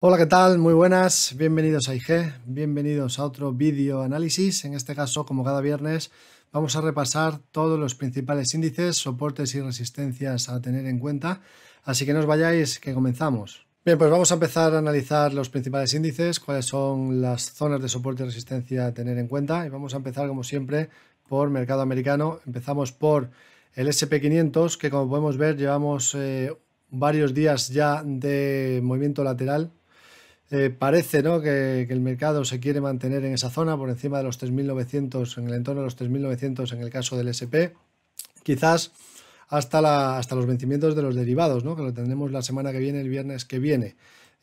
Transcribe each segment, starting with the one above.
Hola, ¿qué tal? Muy buenas, bienvenidos a IG, bienvenidos a otro vídeo análisis. En este caso, como cada viernes, vamos a repasar todos los principales índices, soportes y resistencias a tener en cuenta. Así que no os vayáis, que comenzamos. Bien, pues vamos a empezar a analizar los principales índices, cuáles son las zonas de soporte y resistencia a tener en cuenta. Y vamos a empezar, como siempre, por mercado americano. Empezamos por el SP500, que como podemos ver llevamos eh, varios días ya de movimiento lateral eh, parece que, el mercado se quiere mantener en esa zona, por encima de los 3.900, en el entorno de los 3.900 en el caso del SP, quizás hasta, hasta los vencimientos de los derivados, que lo tendremos la semana que viene, el viernes que viene.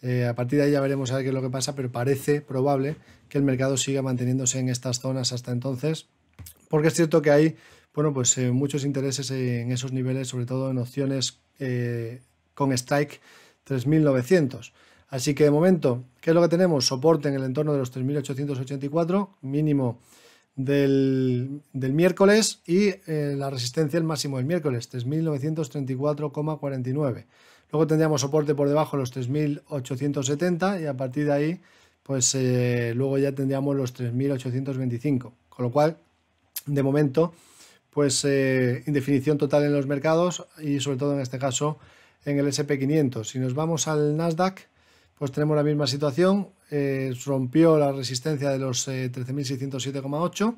Eh, a partir de ahí ya veremos a ver qué es lo que pasa, pero parece probable que el mercado siga manteniéndose en estas zonas hasta entonces, porque es cierto que hay bueno, pues, eh, muchos intereses en esos niveles, sobre todo en opciones con strike 3.900. Así que de momento, ¿qué es lo que tenemos? Soporte en el entorno de los 3.884, mínimo del, miércoles y eh, la resistencia el máximo del miércoles, 3.934,49. Luego tendríamos soporte por debajo de los 3.870 y a partir de ahí, pues eh, luego ya tendríamos los 3.825. Con lo cual, de momento, pues eh, indefinición total en los mercados y sobre todo en este caso en el SP500. Si nos vamos al Nasdaq, pues tenemos la misma situación, eh, rompió la resistencia de los 13.607,8, eh,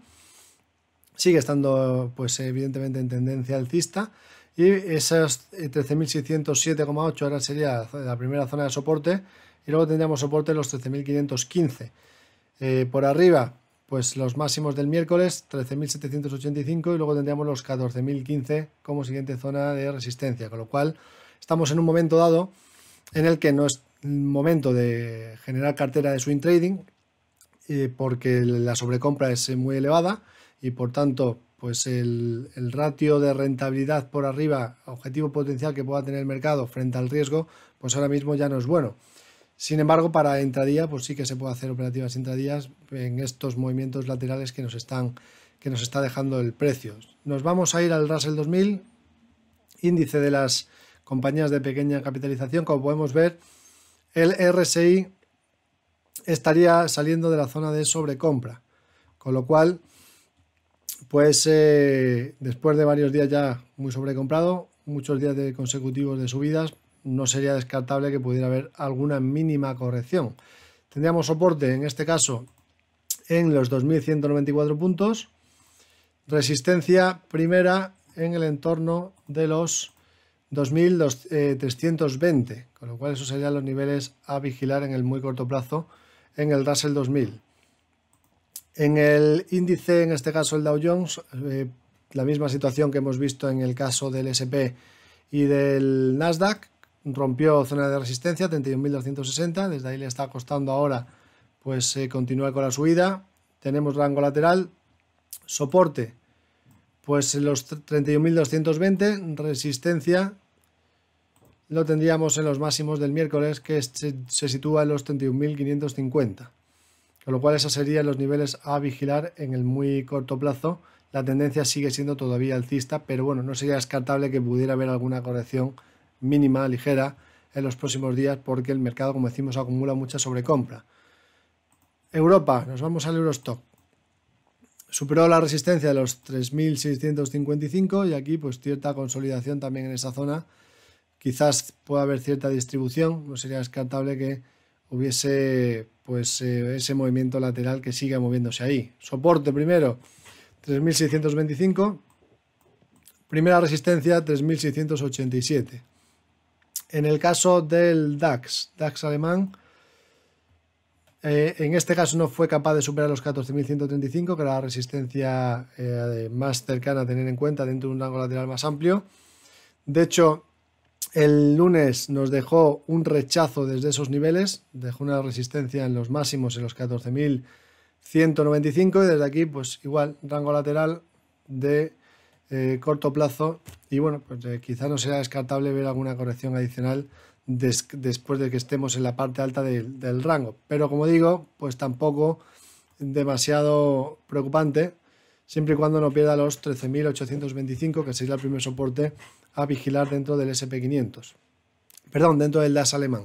sigue estando pues evidentemente en tendencia alcista y esas 13.607,8 eh, ahora sería la primera zona de soporte y luego tendríamos soporte en los 13.515. por arriba, pues los máximos del miércoles, 13.785 y luego tendríamos los 14.015 como siguiente zona de resistencia, con lo cual estamos en un momento dado en el que no es momento de generar cartera de swing trading eh, porque la sobrecompra es eh, muy elevada y por tanto pues el, ratio de rentabilidad por arriba, objetivo potencial que pueda tener el mercado frente al riesgo, pues ahora mismo ya no es bueno. Sin embargo, para intradía, pues sí que se puede hacer operativas intradías en estos movimientos laterales que nos están que nos está dejando el precio. Nos vamos a ir al Russell 2000, índice de las compañías de pequeña capitalización, como podemos ver, el RSI estaría saliendo de la zona de sobrecompra. Con lo cual, pues eh, después de varios días ya muy sobrecomprado, muchos días consecutivos de subidas, no sería descartable que pudiera haber alguna mínima corrección. Tendríamos soporte en este caso en los 2.194 puntos, resistencia primera en el entorno de los 2.320, con lo cual esos serían los niveles a vigilar en el muy corto plazo en el Russell 2000. En el índice, en este caso el Dow Jones, eh, la misma situación que hemos visto en el caso del SP y del Nasdaq, rompió zona de resistencia 31.260, desde ahí le está costando ahora pues eh, continuar con la subida, tenemos rango lateral, soporte pues los 31.220, resistencia, lo tendríamos en los máximos del miércoles, que se, sitúa en los 31.550. Con lo cual esos serían los niveles a vigilar en el muy corto plazo. La tendencia sigue siendo todavía alcista, pero bueno, no sería descartable que pudiera haber alguna corrección mínima, ligera, en los próximos días, porque el mercado, como decimos, acumula mucha sobrecompra. Europa, nos vamos al Eurostock superó la resistencia de los 3.655 y aquí pues cierta consolidación también en esa zona. Quizás pueda haber cierta distribución, no sería descartable que hubiese pues eh, ese movimiento lateral que siga moviéndose ahí. Soporte primero, 3.625. Primera resistencia, 3.687. En el caso del DAX, DAX alemán, eh, en este caso no fue capaz de superar los 14.135, que era la resistencia eh, más cercana a tener en cuenta dentro de un rango lateral más amplio. De hecho, el lunes nos dejó un rechazo desde esos niveles, dejó una resistencia en los máximos en los 14.195 y desde aquí, pues igual, rango lateral de eh, corto plazo y bueno, pues quizá no sea descartable ver alguna corrección adicional después de que estemos en la parte alta del, rango. Pero como digo, pues tampoco demasiado preocupante, siempre y cuando no pierda los 13.825, que sería el primer soporte a vigilar dentro del SP500. Perdón, dentro del DAS alemán.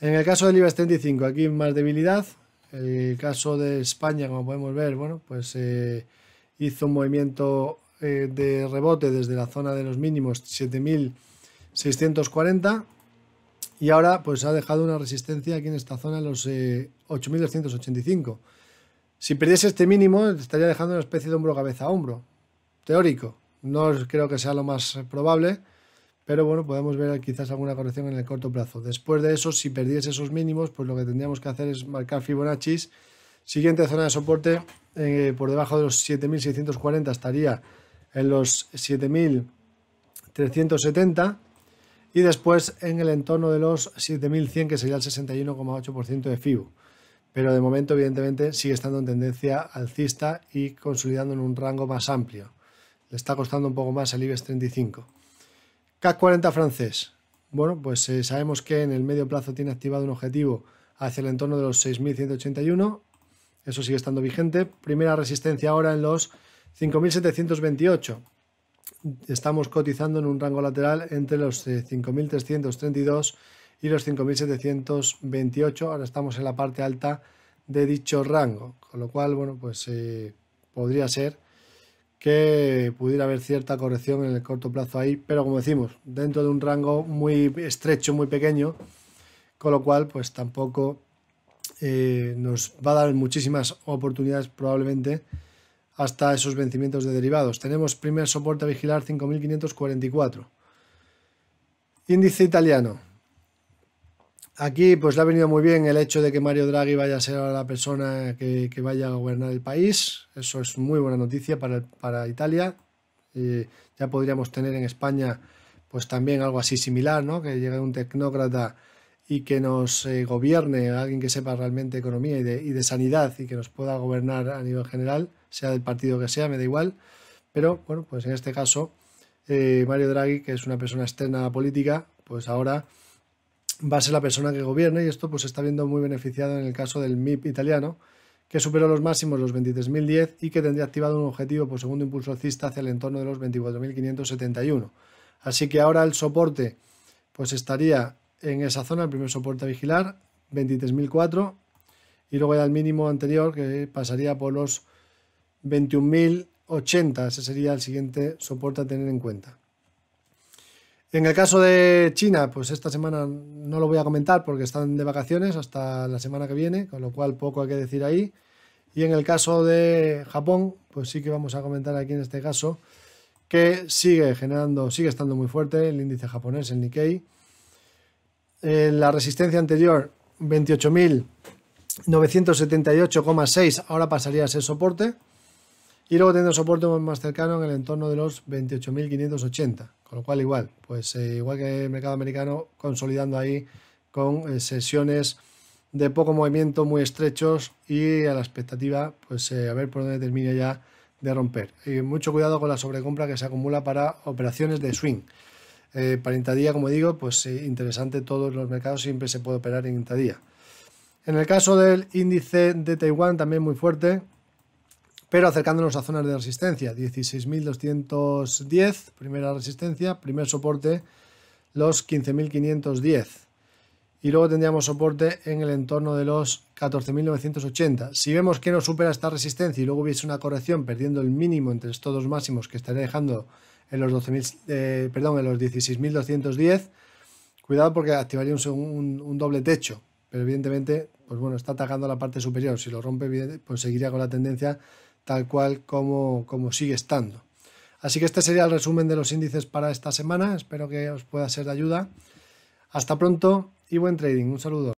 En el caso del IBEX 35, aquí más debilidad. El caso de España, como podemos ver, bueno, pues eh, hizo un movimiento eh, de rebote desde la zona de los mínimos 7.640 y ahora pues ha dejado una resistencia aquí en esta zona, en los 8.285. Eh, si perdiese este mínimo, estaría dejando una especie de hombro cabeza a hombro. Teórico. No creo que sea lo más probable, pero bueno, podemos ver quizás alguna corrección en el corto plazo. Después de eso, si perdiese esos mínimos, pues lo que tendríamos que hacer es marcar Fibonacci. Siguiente zona de soporte, eh, por debajo de los 7.640 estaría en los 7.370 y después en el entorno de los 7100, que sería el 61,8% de FIBO. Pero de momento, evidentemente, sigue estando en tendencia alcista y consolidando en un rango más amplio. Le está costando un poco más el IBEX 35. CAC 40 francés. Bueno, pues eh, sabemos que en el medio plazo tiene activado un objetivo hacia el entorno de los 6.181. Eso sigue estando vigente. Primera resistencia ahora en los 5.728 estamos cotizando en un rango lateral entre los 5.332 eh, y los 5.728. Ahora estamos en la parte alta de dicho rango, con lo cual, bueno, pues eh, podría ser que pudiera haber cierta corrección en el corto plazo ahí, pero como decimos, dentro de un rango muy estrecho, muy pequeño, con lo cual, pues tampoco eh, nos va a dar muchísimas oportunidades probablemente hasta esos vencimientos de derivados. Tenemos primer soporte a vigilar 5.544. Índice italiano. Aquí pues le ha venido muy bien el hecho de que Mario Draghi vaya a ser la persona que, vaya a gobernar el país. Eso es muy buena noticia para, Italia. ya podríamos tener en España pues también algo así similar, ¿no? Que llegue un tecnócrata y que nos eh, gobierne alguien que sepa realmente economía y de, y de sanidad y que nos pueda gobernar a nivel general sea del partido que sea, me da igual. Pero bueno, pues en este caso, eh, Mario Draghi, que es una persona externa a la política, pues ahora va a ser la persona que gobierne y esto pues se está viendo muy beneficiado en el caso del MIP italiano, que superó los máximos los 23.010 y que tendría activado un objetivo por pues, segundo impulso alcista hacia el entorno de los 24.571. Así que ahora el soporte pues estaría en esa zona, el primer soporte a vigilar, 23.004 y luego ya el mínimo anterior que pasaría por los 21.080. Ese sería el siguiente soporte a tener en cuenta. En el caso de China, pues esta semana no lo voy a comentar porque están de vacaciones hasta la semana que viene, con lo cual poco hay que decir ahí. Y en el caso de Japón, pues sí que vamos a comentar aquí en este caso que sigue generando, sigue estando muy fuerte el índice japonés, el Nikkei. En la resistencia anterior, 28.978,6, ahora pasaría a ser soporte. Y luego teniendo soporte más cercano en el entorno de los 28.580. Con lo cual, igual, pues eh, igual que el mercado americano, consolidando ahí con eh, sesiones de poco movimiento, muy estrechos y a la expectativa, pues eh, a ver por dónde termina ya de romper. Y mucho cuidado con la sobrecompra que se acumula para operaciones de swing. para intradía, como digo, pues interesante todos los mercados, siempre se puede operar en intradía. En el caso del índice de Taiwán, también muy fuerte, pero acercándonos a zonas de resistencia. 16.210, primera resistencia, primer soporte, los 15.510. Y luego tendríamos soporte en el entorno de los 14.980. Si vemos que no supera esta resistencia y luego hubiese una corrección perdiendo el mínimo entre estos dos máximos que estaría dejando en los, eh, los 16.210, cuidado porque activaría un, un doble techo. Pero evidentemente, pues bueno, está atacando la parte superior. Si lo rompe, pues seguiría con la tendencia tal cual como, como sigue estando. Así que este sería el resumen de los índices para esta semana. Espero que os pueda ser de ayuda. Hasta pronto y buen trading. Un saludo.